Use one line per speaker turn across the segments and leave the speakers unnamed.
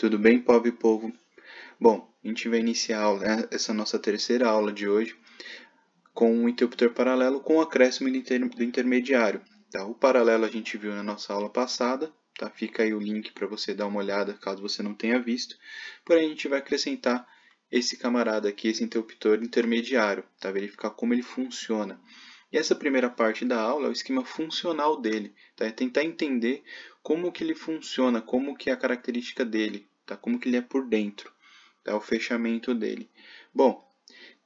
Tudo bem, pobre povo? Bom, a gente vai iniciar aula, né, essa nossa terceira aula de hoje com um interruptor paralelo com o acréscimo do, do intermediário. Tá? O paralelo a gente viu na nossa aula passada, tá? fica aí o link para você dar uma olhada caso você não tenha visto. Porém, a gente vai acrescentar esse camarada aqui, esse interruptor intermediário, tá? verificar como ele funciona. E essa primeira parte da aula é o esquema funcional dele, tá? é tentar entender como que ele funciona, como que é a característica dele, tá? Como que ele é por dentro, tá? O fechamento dele. Bom,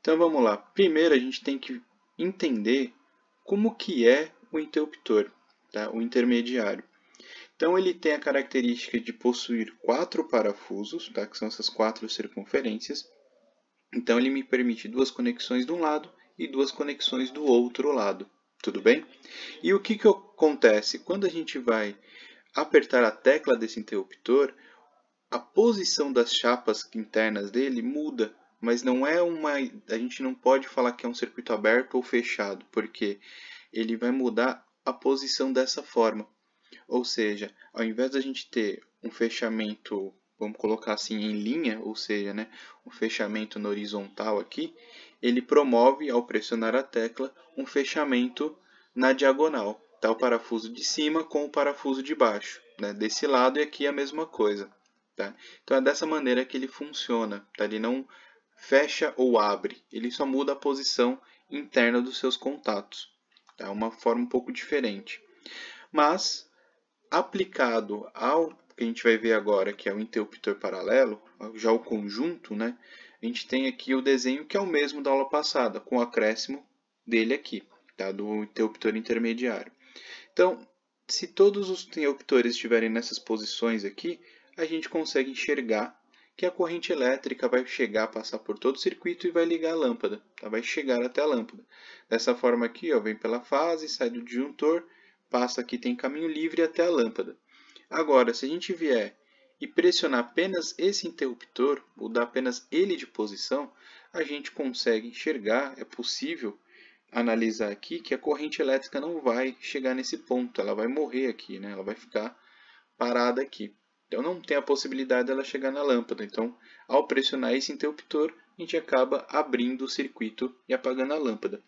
então vamos lá. Primeiro a gente tem que entender como que é o interruptor, tá? O intermediário. Então ele tem a característica de possuir quatro parafusos, tá? Que são essas quatro circunferências. Então ele me permite duas conexões de um lado e duas conexões do outro lado, tudo bem? E o que, que acontece? Quando a gente vai apertar a tecla desse interruptor, a posição das chapas internas dele muda, mas não é uma. A gente não pode falar que é um circuito aberto ou fechado, porque ele vai mudar a posição dessa forma. Ou seja, ao invés da gente ter um fechamento, vamos colocar assim, em linha, ou seja, né, um fechamento no horizontal aqui, ele promove, ao pressionar a tecla, um fechamento na diagonal. Tá o parafuso de cima com o parafuso de baixo, né, desse lado e aqui a mesma coisa. Tá? Então é dessa maneira que ele funciona. Tá? Ele não fecha ou abre, ele só muda a posição interna dos seus contatos. É tá? uma forma um pouco diferente. Mas, aplicado ao que a gente vai ver agora, que é o interruptor paralelo, já o conjunto, né? a gente tem aqui o desenho que é o mesmo da aula passada, com o acréscimo dele aqui, tá? do interruptor intermediário. Então, se todos os interruptores estiverem nessas posições aqui, a gente consegue enxergar que a corrente elétrica vai chegar, passar por todo o circuito e vai ligar a lâmpada, tá? vai chegar até a lâmpada. Dessa forma aqui, ó, vem pela fase, sai do disjuntor, passa aqui, tem caminho livre até a lâmpada. Agora, se a gente vier e pressionar apenas esse interruptor, mudar apenas ele de posição, a gente consegue enxergar, é possível analisar aqui que a corrente elétrica não vai chegar nesse ponto, ela vai morrer aqui, né? ela vai ficar parada aqui. Então não tem a possibilidade dela chegar na lâmpada. Então, ao pressionar esse interruptor, a gente acaba abrindo o circuito e apagando a lâmpada.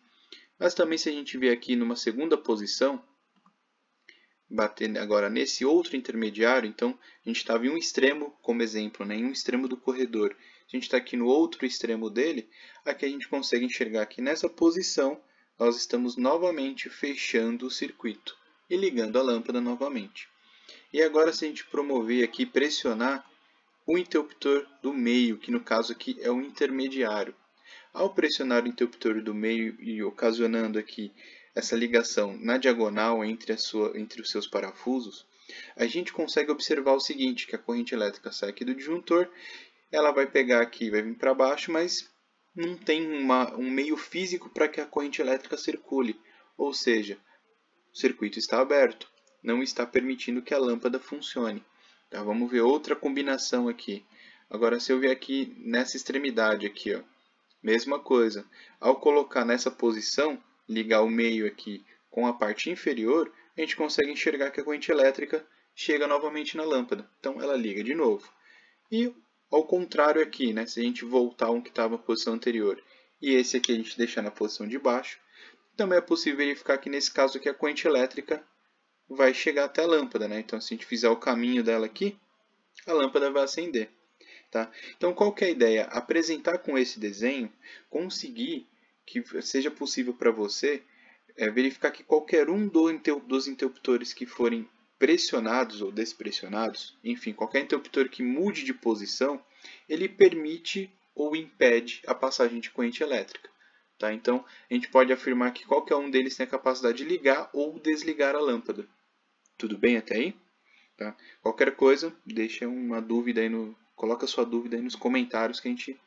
Mas também se a gente vier aqui numa segunda posição, batendo agora nesse outro intermediário, então a gente estava em um extremo, como exemplo, né, em um extremo do corredor. Se a gente está aqui no outro extremo dele, aqui a gente consegue enxergar que nessa posição nós estamos novamente fechando o circuito e ligando a lâmpada novamente. E agora se a gente promover aqui, pressionar o interruptor do meio, que no caso aqui é o intermediário. Ao pressionar o interruptor do meio e ocasionando aqui essa ligação na diagonal entre, a sua, entre os seus parafusos, a gente consegue observar o seguinte, que a corrente elétrica sai aqui do disjuntor, ela vai pegar aqui, vai vir para baixo, mas não tem uma, um meio físico para que a corrente elétrica circule, ou seja, o circuito está aberto não está permitindo que a lâmpada funcione. Tá? Vamos ver outra combinação aqui. Agora, se eu vier aqui nessa extremidade aqui, ó, mesma coisa. Ao colocar nessa posição, ligar o meio aqui com a parte inferior, a gente consegue enxergar que a corrente elétrica chega novamente na lâmpada. Então, ela liga de novo. E ao contrário aqui, né? se a gente voltar um que estava na posição anterior e esse aqui a gente deixar na posição de baixo, também é possível verificar que nesse caso aqui a corrente elétrica vai chegar até a lâmpada, né? Então, se a gente fizer o caminho dela aqui, a lâmpada vai acender. Tá? Então, qual que é a ideia? Apresentar com esse desenho, conseguir que seja possível para você é, verificar que qualquer um do dos interruptores que forem pressionados ou despressionados, enfim, qualquer interruptor que mude de posição, ele permite ou impede a passagem de corrente elétrica. Tá? Então, a gente pode afirmar que qualquer um deles tem a capacidade de ligar ou desligar a lâmpada. Tudo bem até aí? Tá? Qualquer coisa, deixa uma dúvida aí no, coloca sua dúvida aí nos comentários que a gente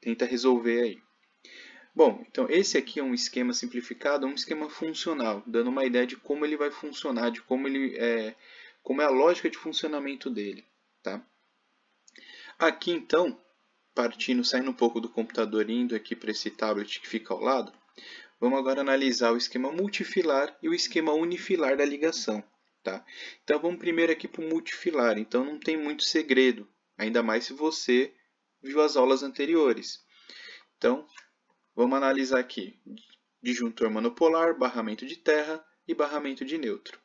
tenta resolver aí. Bom, então esse aqui é um esquema simplificado, um esquema funcional, dando uma ideia de como ele vai funcionar, de como ele é, como é a lógica de funcionamento dele, tá? Aqui então, partindo, saindo um pouco do computador indo aqui para esse tablet que fica ao lado, Vamos agora analisar o esquema multifilar e o esquema unifilar da ligação. Tá? Então vamos primeiro aqui para o multifilar, então não tem muito segredo, ainda mais se você viu as aulas anteriores. Então vamos analisar aqui disjuntor monopolar, barramento de terra e barramento de neutro.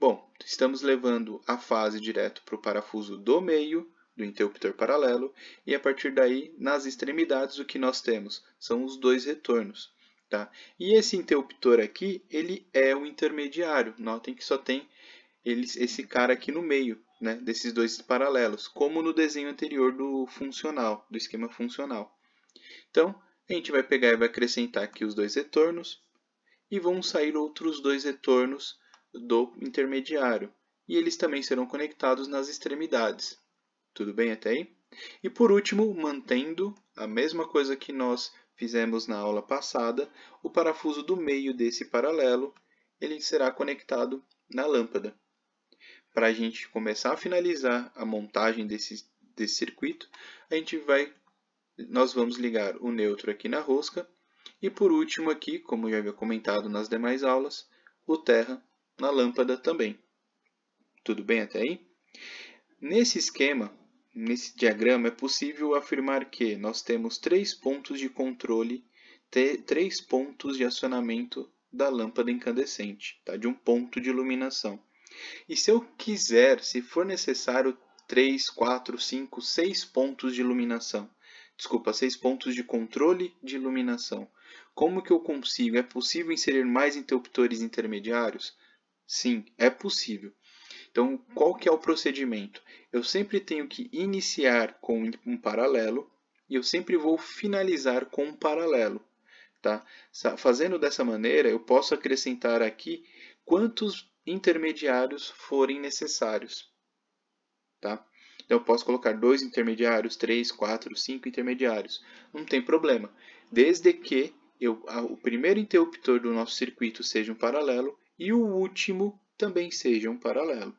Bom, estamos levando a fase direto para o parafuso do meio do interruptor paralelo e a partir daí, nas extremidades, o que nós temos são os dois retornos. Tá? E esse interruptor aqui, ele é o intermediário. Notem que só tem esse cara aqui no meio né, desses dois paralelos, como no desenho anterior do funcional, do esquema funcional. Então, a gente vai pegar e vai acrescentar aqui os dois retornos e vão sair outros dois retornos do intermediário. E eles também serão conectados nas extremidades. Tudo bem até aí? E por último, mantendo a mesma coisa que nós fizemos na aula passada, o parafuso do meio desse paralelo ele será conectado na lâmpada. Para a gente começar a finalizar a montagem desse, desse circuito, a gente vai, nós vamos ligar o neutro aqui na rosca e por último aqui, como já havia comentado nas demais aulas, o terra na lâmpada também. Tudo bem até aí? Nesse esquema, Nesse diagrama, é possível afirmar que nós temos três pontos de controle, três pontos de acionamento da lâmpada incandescente, tá? de um ponto de iluminação. E se eu quiser, se for necessário, três, quatro, cinco, seis pontos de iluminação. Desculpa, seis pontos de controle de iluminação. Como que eu consigo? É possível inserir mais interruptores intermediários? Sim, é possível. Então, qual que é o procedimento? Eu sempre tenho que iniciar com um paralelo e eu sempre vou finalizar com um paralelo. Tá? Fazendo dessa maneira, eu posso acrescentar aqui quantos intermediários forem necessários. Tá? Então, eu posso colocar dois intermediários, três, quatro, cinco intermediários. Não tem problema. Desde que eu, o primeiro interruptor do nosso circuito seja um paralelo e o último também seja um paralelo.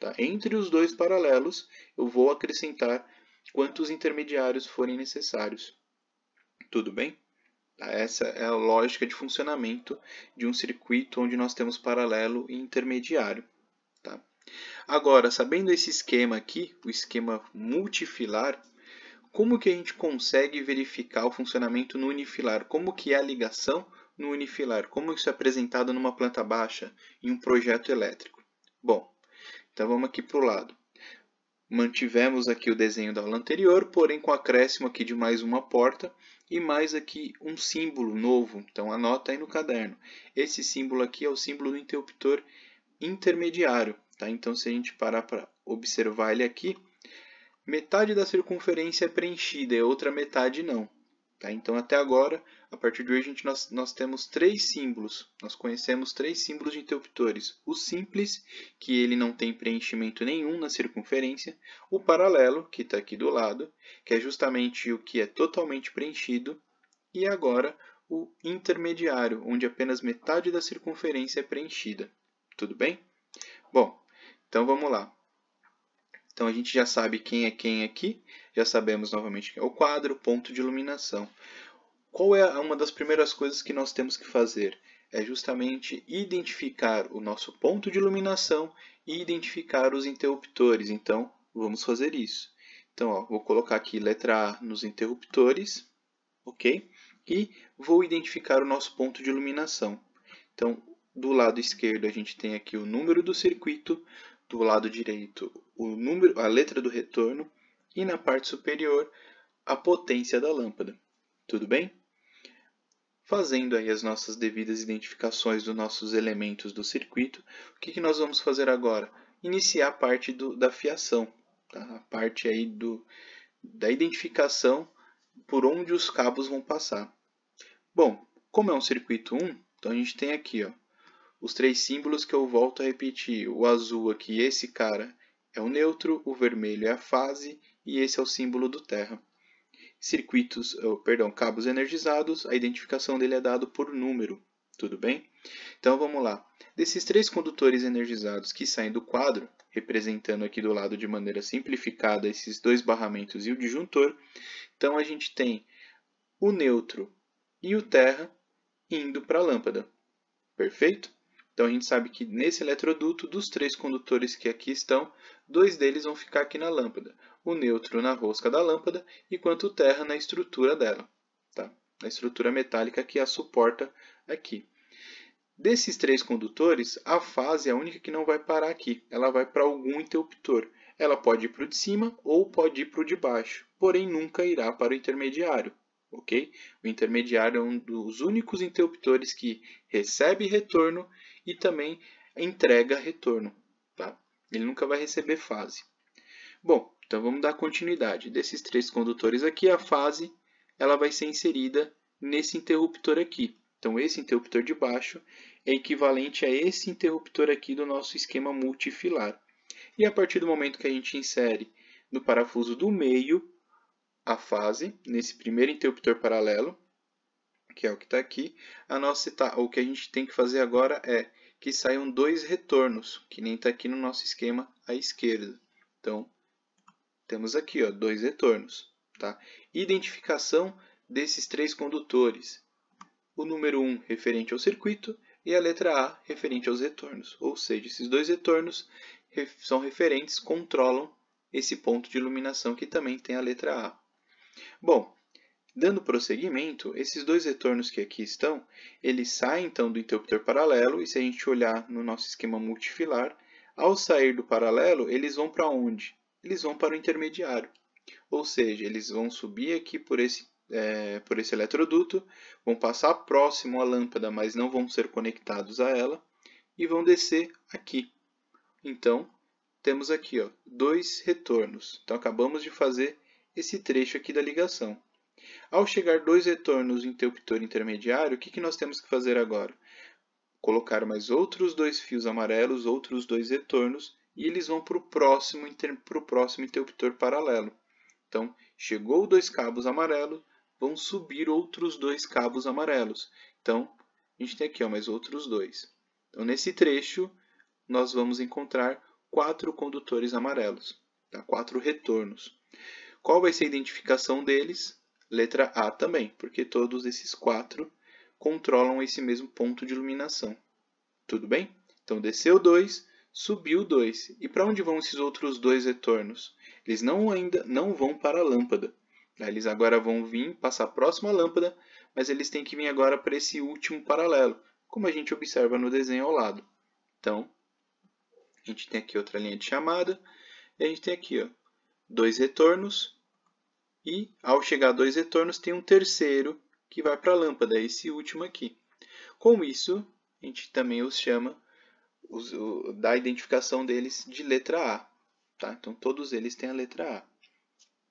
Tá? Entre os dois paralelos, eu vou acrescentar quantos intermediários forem necessários. Tudo bem? Essa é a lógica de funcionamento de um circuito onde nós temos paralelo e intermediário. Tá? Agora, sabendo esse esquema aqui, o esquema multifilar, como que a gente consegue verificar o funcionamento no unifilar? Como que é a ligação no unifilar? Como isso é apresentado numa planta baixa em um projeto elétrico? Bom, então vamos aqui para o lado. Mantivemos aqui o desenho da aula anterior, porém com acréscimo aqui de mais uma porta e mais aqui um símbolo novo. Então anota aí no caderno. Esse símbolo aqui é o símbolo do interruptor intermediário. Tá? Então se a gente parar para observar ele aqui, metade da circunferência é preenchida e a outra metade não. Tá? Então, até agora, a partir de hoje, a gente, nós, nós temos três símbolos. Nós conhecemos três símbolos de interruptores. O simples, que ele não tem preenchimento nenhum na circunferência. O paralelo, que está aqui do lado, que é justamente o que é totalmente preenchido. E agora, o intermediário, onde apenas metade da circunferência é preenchida. Tudo bem? Bom, então vamos lá. Então a gente já sabe quem é quem aqui, já sabemos novamente que é o quadro, ponto de iluminação. Qual é uma das primeiras coisas que nós temos que fazer? É justamente identificar o nosso ponto de iluminação e identificar os interruptores. Então, vamos fazer isso. Então, ó, vou colocar aqui letra A nos interruptores, ok? E vou identificar o nosso ponto de iluminação. Então, do lado esquerdo a gente tem aqui o número do circuito, do lado direito o número, a letra do retorno e na parte superior a potência da lâmpada. Tudo bem? Fazendo aí as nossas devidas identificações dos nossos elementos do circuito, o que, que nós vamos fazer agora? Iniciar a parte do, da fiação, tá? a parte aí do, da identificação por onde os cabos vão passar. Bom, como é um circuito 1, então a gente tem aqui ó, os três símbolos que eu volto a repetir. O azul aqui, esse cara é o neutro, o vermelho é a fase e esse é o símbolo do terra. Circuitos, oh, perdão, cabos energizados, a identificação dele é dado por número, tudo bem? Então vamos lá. Desses três condutores energizados que saem do quadro, representando aqui do lado de maneira simplificada esses dois barramentos e o disjuntor, então a gente tem o neutro e o terra indo para a lâmpada. Perfeito? Então a gente sabe que nesse eletroduto, dos três condutores que aqui estão, dois deles vão ficar aqui na lâmpada, o neutro na rosca da lâmpada, enquanto o terra na estrutura dela, tá? na estrutura metálica que a suporta aqui. Desses três condutores, a fase é a única que não vai parar aqui, ela vai para algum interruptor. Ela pode ir para o de cima ou pode ir para o de baixo, porém nunca irá para o intermediário, ok? O intermediário é um dos únicos interruptores que recebe retorno e também entrega retorno, tá? Ele nunca vai receber fase. Bom, então vamos dar continuidade. Desses três condutores aqui, a fase ela vai ser inserida nesse interruptor aqui. Então, esse interruptor de baixo é equivalente a esse interruptor aqui do nosso esquema multifilar. E a partir do momento que a gente insere no parafuso do meio, a fase, nesse primeiro interruptor paralelo, que é o que está aqui, a nossa o que a gente tem que fazer agora é que saiam dois retornos, que nem está aqui no nosso esquema à esquerda. Então, temos aqui ó, dois retornos. Tá? Identificação desses três condutores. O número 1 um, referente ao circuito e a letra A referente aos retornos. Ou seja, esses dois retornos são referentes, controlam esse ponto de iluminação que também tem a letra A. Bom, dando prosseguimento, esses dois retornos que aqui estão, eles saem então do interruptor paralelo, e se a gente olhar no nosso esquema multifilar, ao sair do paralelo, eles vão para onde? Eles vão para o intermediário. Ou seja, eles vão subir aqui por esse, é, por esse eletroduto, vão passar próximo à lâmpada, mas não vão ser conectados a ela, e vão descer aqui. Então, temos aqui ó, dois retornos. Então, acabamos de fazer esse trecho aqui da ligação. Ao chegar dois retornos no interruptor intermediário, o que, que nós temos que fazer agora? Colocar mais outros dois fios amarelos, outros dois retornos, e eles vão para o próximo, inter... próximo interruptor paralelo. Então, chegou dois cabos amarelos, vão subir outros dois cabos amarelos. Então, a gente tem aqui ó, mais outros dois. Então, nesse trecho, nós vamos encontrar quatro condutores amarelos, tá? quatro retornos. Qual vai ser a identificação deles? Letra A também, porque todos esses quatro controlam esse mesmo ponto de iluminação. Tudo bem? Então desceu 2, subiu 2. E para onde vão esses outros dois retornos? Eles não ainda não vão para a lâmpada. Eles agora vão vir passar a próxima lâmpada, mas eles têm que vir agora para esse último paralelo, como a gente observa no desenho ao lado. Então, a gente tem aqui outra linha de chamada, e a gente tem aqui ó, dois retornos, e ao chegar a dois retornos tem um terceiro que vai para a lâmpada, esse último aqui. Com isso, a gente também os chama os, o, da identificação deles de letra A. Tá? Então, todos eles têm a letra A.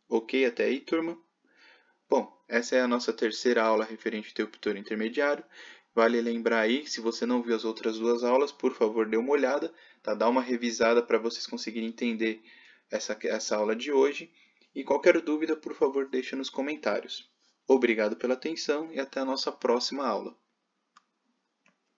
Ok até aí, turma? Bom, essa é a nossa terceira aula referente ao interruptor intermediário. Vale lembrar aí, se você não viu as outras duas aulas, por favor, dê uma olhada, tá? dá uma revisada para vocês conseguirem entender essa, essa aula de hoje e qualquer dúvida, por favor, deixe nos comentários. Obrigado pela atenção e até a nossa próxima aula.